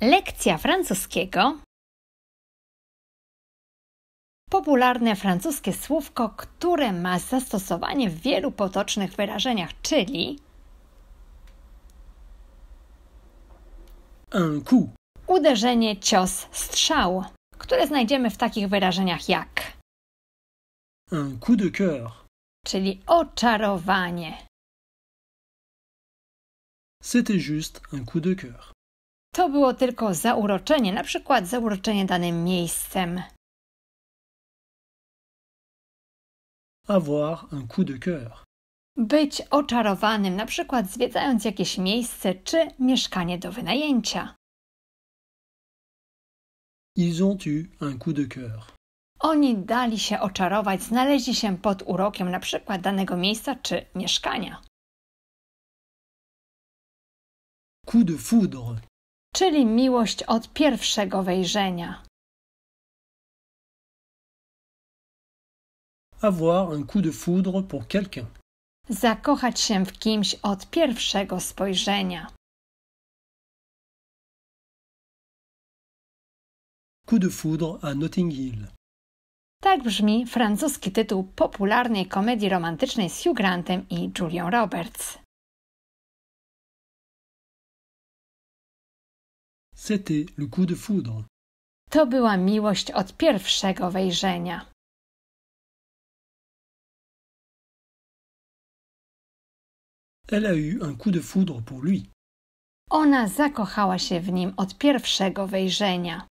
Lekcja francuskiego. Popularne francuskie słówko, które ma zastosowanie w wielu potocznych wyrażeniach, czyli un coup. Uderzenie, cios, strzał, które znajdziemy w takich wyrażeniach jak un coup de cœur, czyli oczarowanie. C'était juste un coup de cœur to było tylko zauroczenie, na przykład zauroczenie danym miejscem. Avoir un coup de cœur. Być oczarowanym, na przykład zwiedzając jakieś miejsce czy mieszkanie do wynajęcia. Ils ont eu un coup de cœur. Oni dali się oczarować, znaleźli się pod urokiem na przykład danego miejsca czy mieszkania. Coup de foudre czyli miłość od pierwszego wejrzenia. Avoir un coup de foudre pour quelqu'un. Zakochać się w kimś od pierwszego spojrzenia. Coup de foudre à Notting Hill. Tak brzmi francuski tytuł popularnej komedii romantycznej z Hugh Grantem i Julią Roberts. C'était le coup de foudre. To była miłość od pierwszego wejrzenia. Elle a eu un coup de foudre pour lui. Ona zakochała się w nim od pierwszego wejrzenia.